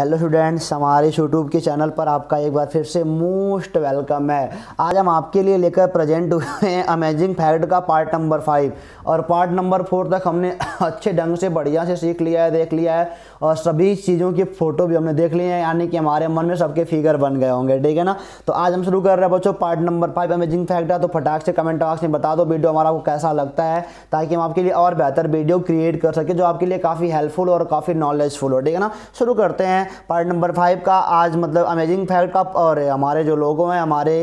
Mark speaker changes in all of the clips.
Speaker 1: hello students हमारे YouTube के channel पर आपका एक बार फिर से मोस्ट वेलकम है आज हम आपके लिए लेकर प्रेजेंट हुए हैं अमेजिंग फैक्ट का पार्ट नंबर फाइव और पार्ट नंबर फोर तक हमने अच्छे ढंग से बढ़िया से सीख लिया है देख लिया है और सभी चीज़ों की फ़ोटो भी हमने देख ली है यानी कि हमारे मन में सबके फिगर बन गए होंगे ठीक है ना तो आज हम शुरू कर रहे हैं बच्चों part number five amazing fact है तो फटाक से कमेंट बॉक्स में बता दो वीडियो हमारा को कैसा लगता है ताकि हम आपके लिए और बेहतर वीडियो क्रिएट कर सकें जो आपके लिए काफ़ी हेल्पफुल और काफ़ी नॉलेजफुल हो ठीक है ना शुरू करते हैं पार्ट नंबर फाइव का आज मतलब अमेजिंग फैक्ट का और हमारे जो लोगों हैं हमारे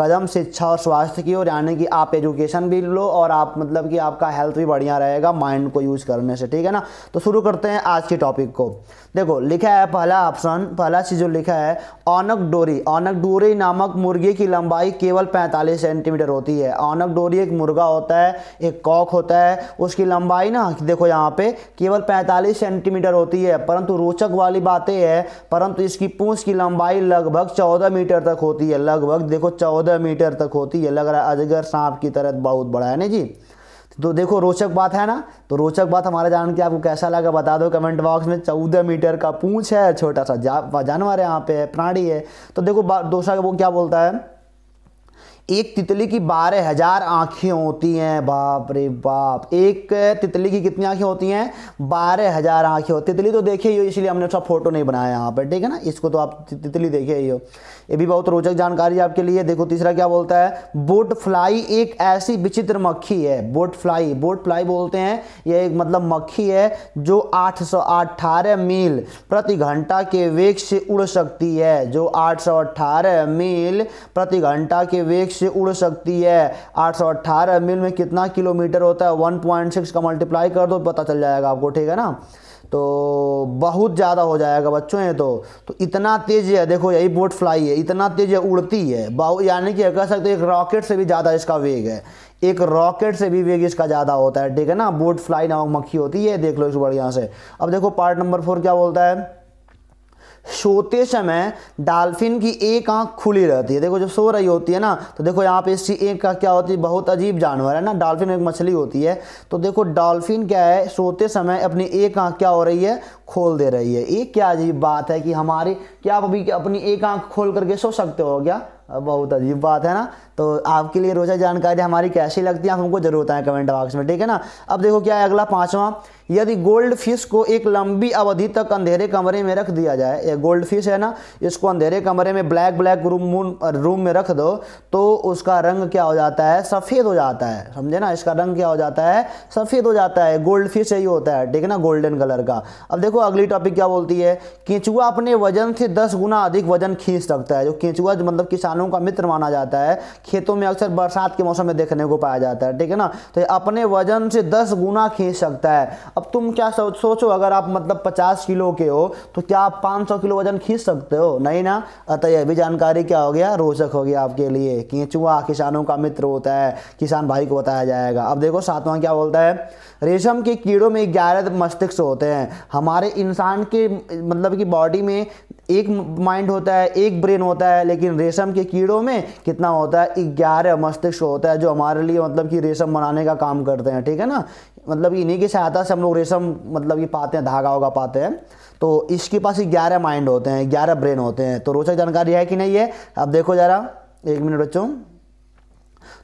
Speaker 1: कदम शिक्षा और स्वास्थ्य की ओर यानी कि आप एजुकेशन भी लो और आप मतलब कि आपका हेल्थ भी बढ़िया रहेगा माइंड को यूज़ करने से ठीक है ना तो शुरू करते हैं आज के टॉपिक को देखो लिखा है पहला ऑप्शन पहला चीज़ जो लिखा है ऑनक डोरी ऑनक डोरी नामक मुर्गी की लंबाई केवल 45 सेंटीमीटर होती है ऑनक डोरी एक मुर्गा होता है एक कॉक होता है उसकी लंबाई ना देखो यहाँ पे केवल 45 सेंटीमीटर होती है परंतु रोचक वाली बात यह है परंतु इसकी पूंछ की लंबाई लगभग चौदह मीटर तक होती है लगभग देखो चौदह मीटर तक होती है लग रहा है अजगर सांप की तरह बहुत बड़ा है ना जी तो देखो रोचक बात है ना तो रोचक बात हमारे जान के आपको कैसा लगा बता दो कमेंट बॉक्स में चौदह मीटर का पूंछ है छोटा सा जा, जानवर है यहाँ पे प्राणी है तो देखो दूसरा वो क्या बोलता है एक तितली की बारह हजार आंखें होती हैं बाप रे बाप एक तितली की कितनी आंखें होती हैं बारह हजार आंखें होती तितली तो देखे ही हो इसलिए हमने उसका फोटो नहीं बनाया यहाँ पर ठीक है ना इसको तो आप तितली देखे ही हो ये भी बहुत रोचक जानकारी आपके लिए देखो तीसरा क्या बोलता है बोट फ्लाई एक ऐसी विचित्र मक्खी है बोट फ्लाई बोट फ्लाई बोलते हैं यह एक मतलब मक्खी है जो आठ सौ अठारह मील प्रति घंटा के वेग से उड़ सकती है जो आठ सौ मील प्रति घंटा के वेग से उड़ सकती है 818 मील में कितना किलोमीटर होता है 1.6 का मल्टीप्लाई कर दो पता चल जाएगा आपको ठीक है ना तो बहुत ज़्यादा हो जाएगा बच्चों ये तो तो इतना तेज़ है देखो यही बोट फ्लाई है इतना तेज़ है उड़ती है बहु यानी कि कह सकते एक रॉकेट से भी ज़्यादा इसका वेग है एक रॉकेट से भी वेग इसका ज़्यादा होता है ठीक है ना बोट फ्लाई नामक मक्खी होती है देख लो इस बढ़िया से अब देखो पार्ट नंबर फोर क्या बोलता है सोते समय डाल्फिन की एक आंख खुली रहती है देखो जब सो रही होती है ना तो देखो यहाँ पे इसकी एक का क्या होती है बहुत अजीब जानवर है ना डाल्फिन एक मछली होती है तो देखो डाल्फिन क्या है सोते समय अपनी एक आंख क्या हो रही है खोल दे रही है ये क्या अजीब बात है कि हमारी क्या आप अभी अपनी एक आंख खोल करके सो सकते हो क्या बहुत अजीब बात है ना तो आपके लिए रोज़ा जानकारी हमारी कैसी लगती है आप हमको जरूर बताएं कमेंट बॉक्स में ठीक है ना अब देखो क्या है अगला पाँचवा यदि गोल्ड फिश को एक लंबी अवधि तक अंधेरे कमरे में रख दिया जाए ये गोल्ड फिश है ना इसको अंधेरे कमरे में ब्लैक ब्लैक रूम रूम में रख दो तो उसका रंग क्या हो जाता है सफ़ेद हो जाता है समझे ना इसका रंग क्या हो जाता है सफ़ेद हो जाता है गोल्ड फिश यही होता है ठीक है ना गोल्डन कलर का अब देखो अगली टॉपिक क्या बोलती है केंचुआ अपने वजन से दस गुना अधिक वजन खींच सकता है जो केंचुआ मतलब किसानों का मित्र माना जाता है खेतों में अक्सर बरसात के मौसम में देखने को पाया जाता है ठीक है ना तो अपने वजन से दस गुना खींच सकता है अब तुम क्या सोचो अगर आप मतलब पचास किलो के हो तो क्या आप पाँच सौ किलो वजन खींच सकते हो नहीं ना अतः यह भी जानकारी क्या हो गया रोचक हो गया आपके लिए केंचुआ किसानों का मित्र होता है किसान भाई को बताया जाएगा अब देखो सातवां क्या बोलता है रेशम के कीड़ों में ग्यारह मस्तिष्क होते हैं हमारे इंसान के मतलब की बॉडी में एक माइंड होता है एक ब्रेन होता है लेकिन रेशम के कीड़ों में कितना होता है ग्यारह मस्तिष्क होता है जो हमारे लिए मतलब कि रेशम बनाने का काम करते हैं ठीक है ना मतलब इन्हीं की सहायता से हम लोग रेशम मतलब ये पाते हैं धागा होगा पाते हैं तो इसके पास ग्यारह माइंड होते हैं ग्यारह ब्रेन होते हैं तो रोचक जानकारी है कि नहीं है अब देखो ज़रा एक मिनट बच्चों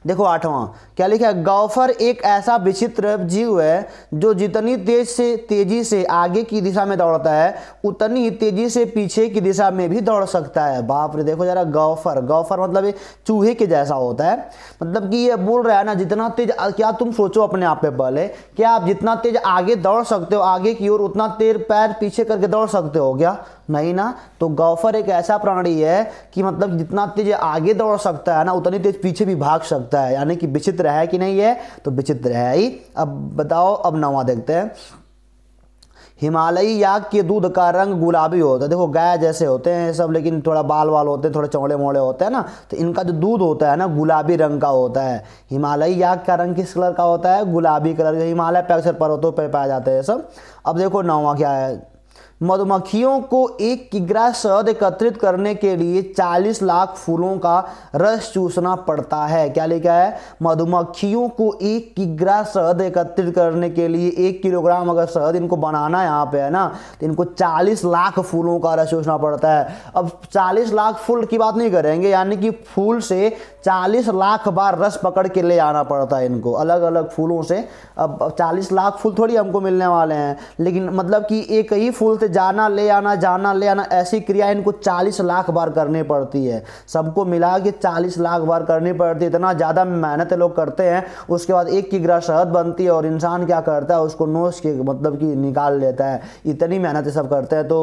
Speaker 1: देखो आठवां क्या लिखा है गौफर एक ऐसा विचित्र जीव है जो जितनी तेज से तेजी से आगे की दिशा में दौड़ता है उतनी तेजी से पीछे की दिशा में भी दौड़ सकता है बाप रे देखो जरा गौफर गौफर मतलब चूहे के जैसा होता है मतलब कि ये बोल रहा है ना जितना तेज क्या तुम सोचो अपने आप पे पहले क्या आप जितना तेज आगे दौड़ सकते हो आगे की ओर उतना तेज पैर पीछे करके दौड़ सकते हो क्या नहीं ना तो गौफर एक ऐसा प्राणी है कि मतलब जितना तेज आगे दौड़ सकता है ना उतनी तेज पीछे भी भाग सकता है यानी कि विचित्र है कि नहीं है तो विचित्र है ही अब बताओ अब नवा देखते हैं हिमालयी याक के दूध का रंग गुलाबी होता है देखो गाय जैसे होते हैं सब लेकिन थोड़ा बाल वाल होते हैं थोड़े चौड़े मोड़े होते हैं ना तो इनका जो दूध होता है ना गुलाबी रंग का होता है हिमालयी याक का रंग किस कलर का होता है गुलाबी कलर का हिमालय पे अक्सर पर्वतों पर पाए जाते हैं सब अब देखो नौवा क्या है मधुमक्खियों को एक किग्रा शहद एकत्रित करने के लिए 40 लाख फूलों का रस चूसना पड़ता है क्या लिखा है मधुमक्खियों को एक किग्रा शहद एकत्रित करने के लिए एक किलोग्राम अगर शहद इनको बनाना यहाँ पे है ना तो इनको 40 लाख फूलों का रस चूसना पड़ता है अब 40 लाख फूल की बात नहीं करेंगे यानी कि फूल से चालीस लाख बार रस पकड़ के ले आना पड़ता है इनको अलग अलग फूलों से अब चालीस लाख फूल थोड़ी हमको मिलने वाले हैं लेकिन मतलब कि एक ही फूल से जाना ले आना जाना ले आना ऐसी क्रिया इनको 40 लाख बार करनी पड़ती है सबको मिला के 40 लाख बार करनी पड़ती है इतना ज़्यादा मेहनत लोग करते हैं उसके बाद एक की ग्रह शहद बनती है और इंसान क्या करता है उसको नोश के मतलब कि निकाल लेता है इतनी मेहनत सब करते हैं तो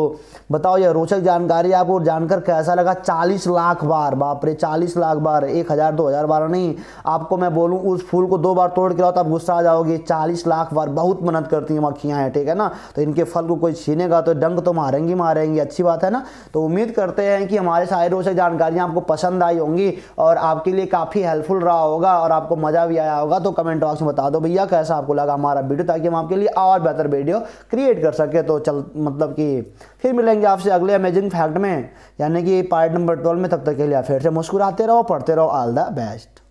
Speaker 1: बताओ ये रोचक जानकारी आपको जानकर कैसा लगा चालीस लाख बार बाप रे चालीस लाख बार एक हज़ार दो हज़ार बार नहीं आपको मैं बोलूँ उस फूल को दो बार तोड़ के लाओ तो आप गुस्सा आ जाओगे चालीस लाख बार बहुत मेहनत करती हैं मक्खियाँ हैं ठीक है ना तो इनके फल को कोई छीनेगा तो तो डंग तो मारेंगी मारेंगी अच्छी बात है ना तो उम्मीद करते हैं कि हमारे शायरों से जानकारियाँ आपको पसंद आई होंगी और आपके लिए काफ़ी हेल्पफुल रहा होगा और आपको मज़ा भी आया होगा तो कमेंट बॉक्स में बता दो भैया कैसा आपको लगा हमारा वीडियो ताकि हम आपके लिए और बेहतर वीडियो क्रिएट कर सके तो चल मतलब कि फिर मिलेंगे आपसे अगले अमेजिंग फैक्ट में यानी कि पार्ट नंबर ट्वेल्व में तब तक के लिए फिर से मुस्कुराते रहो पढ़ते रहो ऑल द बेस्ट